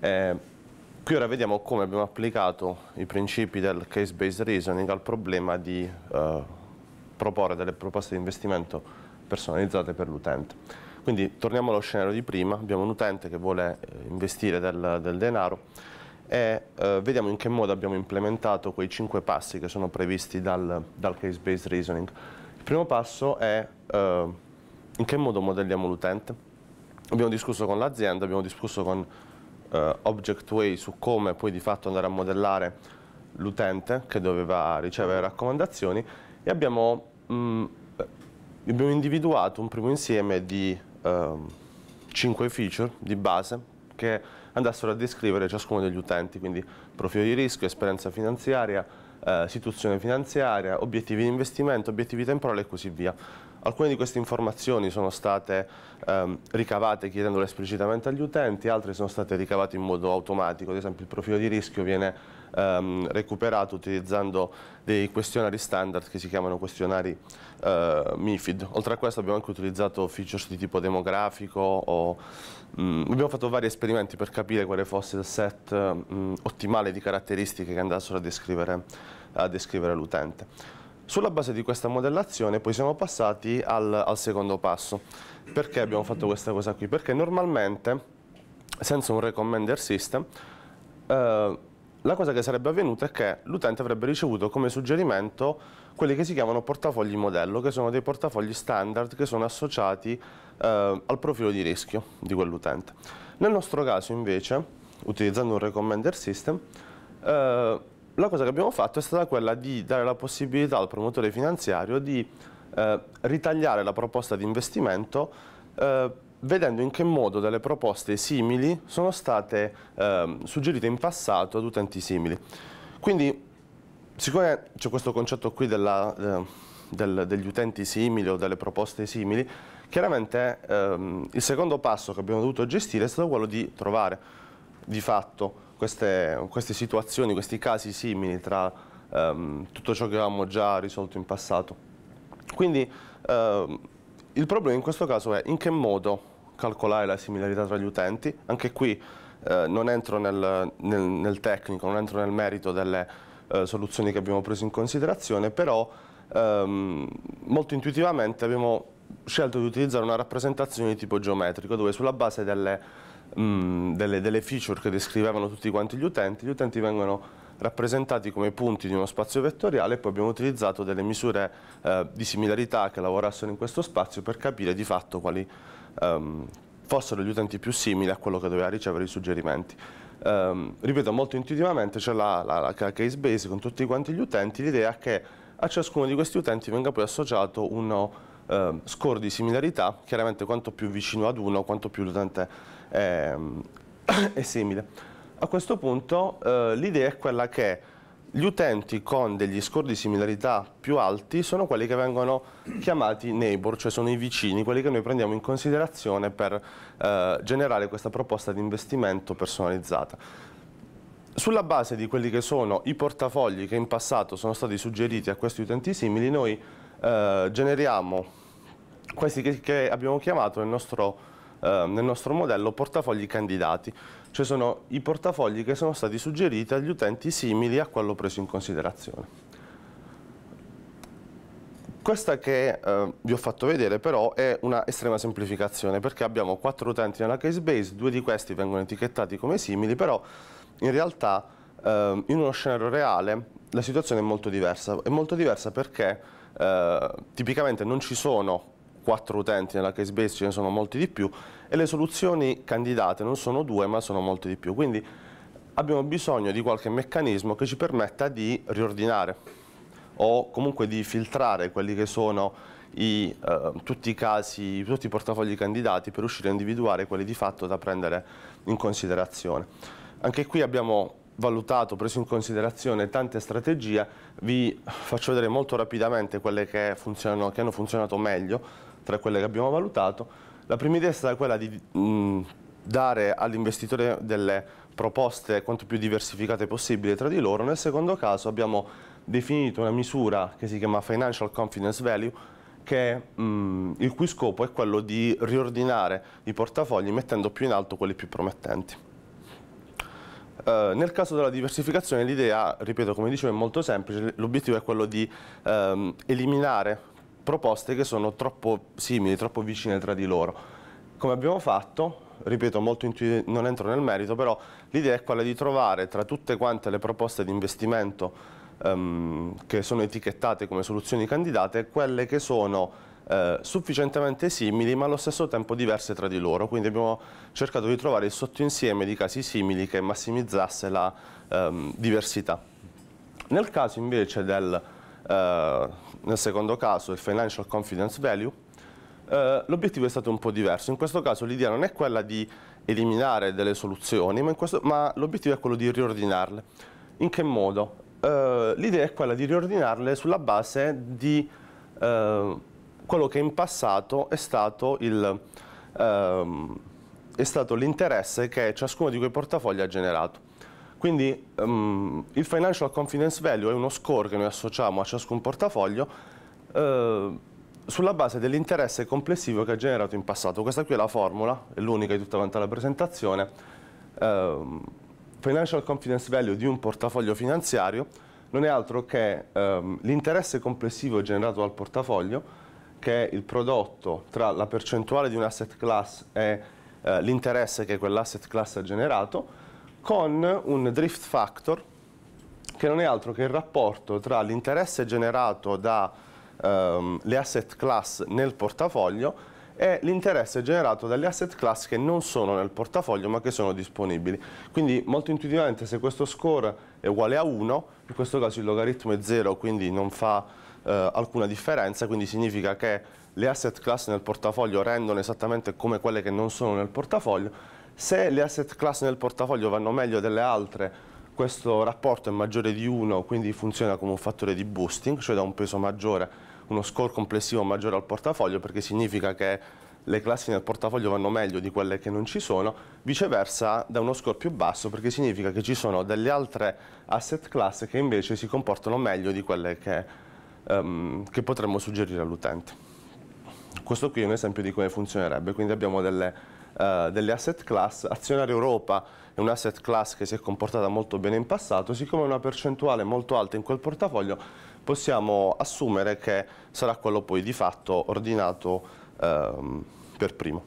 Eh, qui ora vediamo come abbiamo applicato i principi del case-based reasoning al problema di eh, proporre delle proposte di investimento personalizzate per l'utente. Quindi torniamo allo scenario di prima, abbiamo un utente che vuole eh, investire del, del denaro e eh, vediamo in che modo abbiamo implementato quei cinque passi che sono previsti dal, dal case-based reasoning. Il primo passo è eh, in che modo modelliamo l'utente. Abbiamo discusso con l'azienda, abbiamo discusso con eh, object way su come poi di fatto andare a modellare l'utente che doveva ricevere raccomandazioni e abbiamo, mh, mm, abbiamo individuato un primo insieme di eh, 5 feature di base che andassero a descrivere ciascuno degli utenti, quindi profilo di rischio, esperienza finanziaria, eh, situazione finanziaria, obiettivi di investimento, obiettivi temporali e così via. Alcune di queste informazioni sono state ehm, ricavate chiedendole esplicitamente agli utenti, altre sono state ricavate in modo automatico, ad esempio il profilo di rischio viene ehm, recuperato utilizzando dei questionari standard che si chiamano questionari eh, MIFID. Oltre a questo abbiamo anche utilizzato features di tipo demografico, o, mh, mm, abbiamo fatto vari esperimenti per capire quale fosse il set mh, mm, ottimale di caratteristiche che andassero a descrivere, descrivere l'utente. Sulla base di questa modellazione poi siamo passati al, al secondo passo. Perché abbiamo fatto questa cosa qui? Perché normalmente, senza un recommender system, eh, la cosa che sarebbe avvenuta è che l'utente avrebbe ricevuto come suggerimento quelli che si chiamano portafogli modello, che sono dei portafogli standard che sono associati eh, al profilo di rischio di quell'utente. Nel nostro caso invece, utilizzando un recommender system, eh, la cosa che abbiamo fatto è stata quella di dare la possibilità al promotore finanziario di eh, ritagliare la proposta di investimento eh, vedendo in che modo delle proposte simili sono state eh, suggerite in passato ad utenti simili. Quindi, siccome c'è questo concetto qui della, eh, del, degli utenti simili o delle proposte simili, chiaramente ehm, il secondo passo che abbiamo dovuto gestire è stato quello di trovare di fatto queste, queste situazioni, questi casi simili tra ehm, tutto ciò che avevamo già risolto in passato. Quindi ehm, il problema in questo caso è in che modo calcolare la similarità tra gli utenti, anche qui eh, non entro nel, nel, nel, tecnico, non entro nel merito delle eh, soluzioni che abbiamo preso in considerazione, però ehm, molto intuitivamente abbiamo scelto di utilizzare una rappresentazione di tipo geometrico dove sulla base delle Mm, delle, delle feature che descrivevano tutti quanti gli utenti, gli utenti vengono rappresentati come punti di uno spazio vettoriale e poi abbiamo utilizzato delle misure eh, di similarità che lavorassero in questo spazio per capire di fatto quali ehm, fossero gli utenti più simili a quello che doveva ricevere i suggerimenti. Ehm, ripeto, molto intuitivamente c'è la, la, la, case base con tutti quanti gli utenti, l'idea è che a ciascuno di questi utenti venga poi associato uno eh, score di similarità, chiaramente quanto più vicino ad uno, quanto più l'utente è, ehm, è, simile. A questo punto eh, l'idea è quella che gli utenti con degli score di similarità più alti sono quelli che vengono chiamati neighbor, cioè sono i vicini, quelli che noi prendiamo in considerazione per eh, generare questa proposta di investimento personalizzata. Sulla base di quelli che sono i portafogli che in passato sono stati suggeriti a questi utenti simili, noi eh, generiamo questi che, che abbiamo chiamato nel nostro, eh, nel nostro modello portafogli candidati, cioè sono i portafogli che sono stati suggeriti agli utenti simili a quello preso in considerazione. Questa che eh, vi ho fatto vedere però è una estrema semplificazione perché abbiamo quattro utenti nella case base, due di questi vengono etichettati come simili, però in realtà eh, in uno scenario reale la situazione è molto diversa. È molto diversa perché eh, tipicamente non ci sono quattro utenti nella case base ce ne sono molti di più e le soluzioni candidate non sono due ma sono molte di più. Quindi abbiamo bisogno di qualche meccanismo che ci permetta di riordinare o comunque di filtrare quelli che sono i, eh, tutti i casi, tutti i portafogli candidati per riuscire a individuare quelli di fatto da prendere in considerazione. Anche qui abbiamo valutato, preso in considerazione tante strategie, vi faccio vedere molto rapidamente quelle che, che hanno funzionato meglio tra quelle che abbiamo valutato. La prima idea è stata quella di mh, dare all'investitore delle proposte quanto più diversificate possibile tra di loro. Nel secondo caso abbiamo definito una misura che si chiama Financial Confidence Value che, mh, il cui scopo è quello di riordinare i portafogli mettendo più in alto quelli più promettenti. Eh, nel caso della diversificazione l'idea, ripeto, come dicevo, è molto semplice, l'obiettivo è quello di ehm, eliminare proposte che sono troppo simili, troppo vicine tra di loro. Come abbiamo fatto? Ripeto, molto intuitivo, non entro nel merito, però l'idea è quella di trovare tra tutte quante le proposte di investimento ehm, che sono etichettate come soluzioni candidate, quelle che sono eh, sufficientemente simili ma allo stesso tempo diverse tra di loro, quindi abbiamo cercato di trovare il sottoinsieme di casi simili che massimizzasse la ehm, diversità. Nel caso invece del eh, nel secondo caso il Financial Confidence Value, eh, l'obiettivo è stato un po' diverso. In questo caso l'idea non è quella di eliminare delle soluzioni, ma, ma l'obiettivo è quello di riordinarle. In che modo? Eh, l'idea è quella di riordinarle sulla base di quello che in passato è stato il, ehm, è stato l'interesse che ciascuno di quei portafogli ha generato. Quindi um, il Financial Confidence Value è uno score che noi associamo a ciascun portafoglio eh, sulla base dell'interesse complessivo che ha generato in passato. Questa qui è la formula, è l'unica di tutta la presentazione. Eh, financial Confidence Value di un portafoglio finanziario non è altro che eh, l'interesse complessivo generato dal portafoglio che è il prodotto tra la percentuale di un asset class e eh, l'interesse che quell'asset class ha generato con un drift factor che non è altro che il rapporto tra l'interesse generato dalle ehm, um, asset class nel portafoglio e l'interesse generato dalle asset class che non sono nel portafoglio ma che sono disponibili. Quindi molto intuitivamente se questo score è uguale a 1, in questo caso il logaritmo è 0 quindi non fa eh, alcuna differenza, quindi significa che le asset class nel portafoglio rendono esattamente come quelle che non sono nel portafoglio se le asset class nel portafoglio vanno meglio delle altre, questo rapporto è maggiore di 1, quindi funziona come un fattore di boosting, cioè dà un peso maggiore, uno score complessivo maggiore al portafoglio, perché significa che le classi nel portafoglio vanno meglio di quelle che non ci sono, viceversa da uno score più basso perché significa che ci sono delle altre asset class che invece si comportano meglio di quelle che, um, che potremmo suggerire all'utente. Questo qui è un esempio di come funzionerebbe, quindi abbiamo delle eh, delle asset class, Azionario Europa è un asset class che si è comportata molto bene in passato, siccome è una percentuale molto alta in quel portafoglio possiamo assumere che sarà quello poi di fatto ordinato ehm, per primo.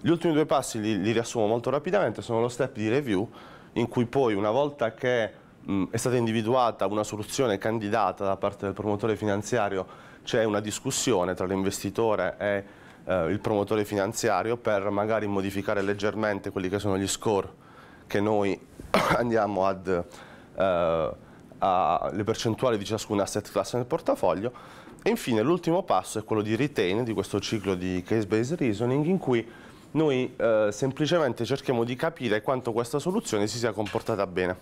Gli ultimi due passi li, li, riassumo molto rapidamente, sono lo step di review in cui poi una volta che mh, è stata individuata una soluzione candidata da parte del promotore finanziario c'è una discussione tra l'investitore e eh, il promotore finanziario per magari modificare leggermente quelli che sono gli score che noi andiamo ad... Eh, le percentuali di ciascun asset class nel portafoglio e infine l'ultimo passo è quello di retain, di questo ciclo di case-based reasoning in cui noi eh, semplicemente cerchiamo di capire quanto questa soluzione si sia comportata bene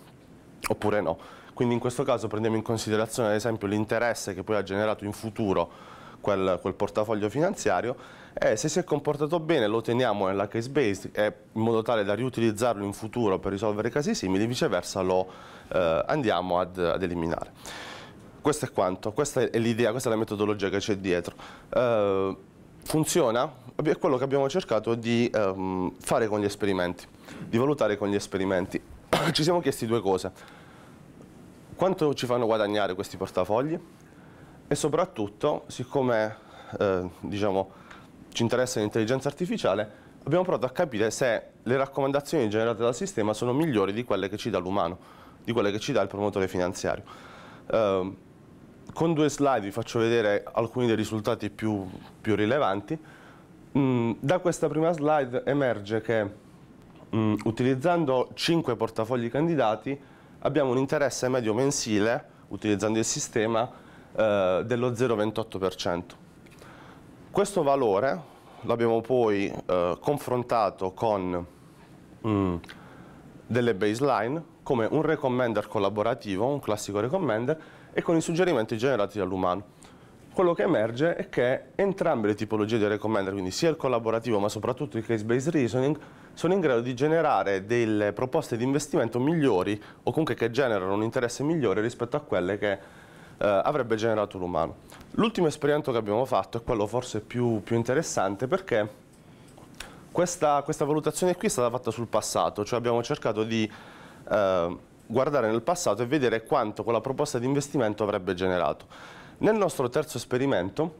oppure no. Quindi in questo caso prendiamo in considerazione ad esempio l'interesse che poi ha generato in futuro quel, quel portafoglio finanziario e se si è comportato bene lo teniamo nella case base in modo tale da riutilizzarlo in futuro per risolvere casi simili, viceversa lo eh, andiamo ad, ad eliminare. Questo è quanto, questa è l'idea, questa è la metodologia che c'è dietro. Eh, funziona? È quello che abbiamo cercato di ehm, fare con gli esperimenti, di valutare con gli esperimenti. ci siamo chiesti due cose. Quanto ci fanno guadagnare questi portafogli? e soprattutto, siccome eh, diciamo, ci interessa l'intelligenza artificiale, abbiamo provato a capire se le raccomandazioni generate dal sistema sono migliori di quelle che ci dà l'umano, di quelle che ci dà il promotore finanziario. Eh, con due slide vi faccio vedere alcuni dei risultati più, più rilevanti. Mm, da questa prima slide emerge che mm, utilizzando 5 portafogli candidati abbiamo un interesse medio mensile, utilizzando il sistema, eh, dello 0,28%. Questo valore l'abbiamo poi eh, confrontato con mm, delle baseline come un recommender collaborativo, un classico recommender, e con i suggerimenti generati dall'umano. Quello che emerge è che entrambe le tipologie di recommender, quindi sia il collaborativo ma soprattutto il case-based reasoning, sono in grado di generare delle proposte di investimento migliori o comunque che generano un interesse migliore rispetto a quelle che eh, avrebbe generato l'umano. L'ultimo esperimento che abbiamo fatto è quello forse più, più interessante perché questa, questa, valutazione qui è stata fatta sul passato, cioè abbiamo cercato di eh, guardare nel passato e vedere quanto quella proposta di investimento avrebbe generato. Nel nostro terzo esperimento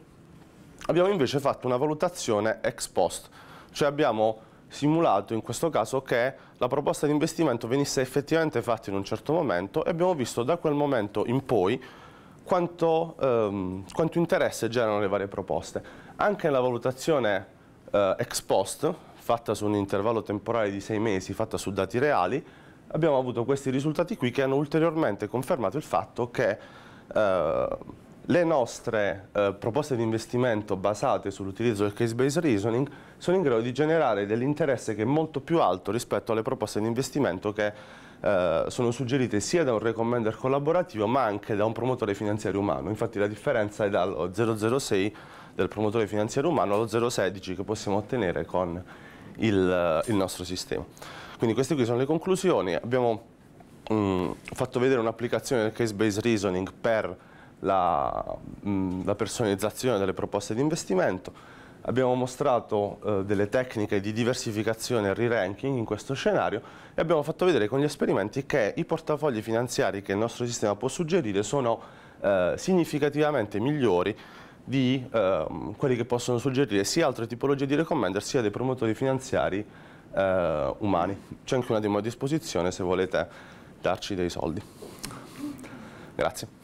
abbiamo invece fatto una valutazione ex post, cioè abbiamo simulato in questo caso che la proposta di investimento venisse effettivamente fatta in un certo momento e abbiamo visto da quel momento in poi quanto, ehm, quanto interesse generano le varie proposte. Anche la valutazione eh, ex post, fatta su un intervallo temporale di sei mesi, fatta su dati reali, abbiamo avuto questi risultati qui che hanno ulteriormente confermato il fatto che eh, le nostre eh, proposte di investimento basate sull'utilizzo del case-based reasoning sono in grado di generare dell'interesse che è molto più alto rispetto alle proposte di investimento che eh, sono suggerite sia da un recommender collaborativo ma anche da un promotore finanziario umano. Infatti la differenza è dallo 006 del promotore finanziario umano allo 016 che possiamo ottenere con il, eh, il nostro sistema. Quindi queste qui sono le conclusioni. Abbiamo mh, mm, fatto vedere un'applicazione del case-based reasoning per la, mh, mm, la personalizzazione delle proposte di investimento abbiamo mostrato eh, delle tecniche di diversificazione e re-ranking in questo scenario e abbiamo fatto vedere con gli esperimenti che i portafogli finanziari che il nostro sistema può suggerire sono eh, significativamente migliori di eh, quelli che possono suggerire sia altre tipologie di recommender sia dei promotori finanziari eh, umani. C'è anche una demo a disposizione se volete darci dei soldi. Grazie.